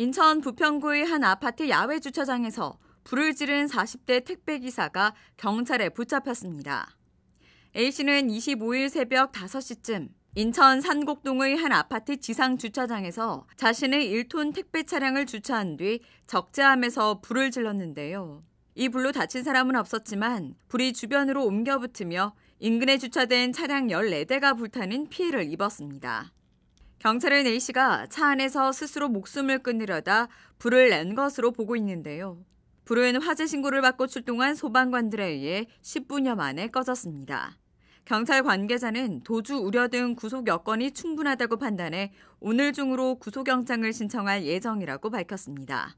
인천 부평구의 한 아파트 야외 주차장에서 불을 지른 40대 택배기사가 경찰에 붙잡혔습니다. A씨는 25일 새벽 5시쯤 인천 산곡동의 한 아파트 지상 주차장에서 자신의 1톤 택배 차량을 주차한 뒤 적재함에서 불을 질렀는데요. 이 불로 다친 사람은 없었지만 불이 주변으로 옮겨 붙으며 인근에 주차된 차량 14대가 불타는 피해를 입었습니다. 경찰은 A씨가 차 안에서 스스로 목숨을 끊으려다 불을 낸 것으로 보고 있는데요. 불은 화재 신고를 받고 출동한 소방관들에 의해 10분여 만에 꺼졌습니다. 경찰 관계자는 도주 우려 등 구속 여건이 충분하다고 판단해 오늘 중으로 구속영장을 신청할 예정이라고 밝혔습니다.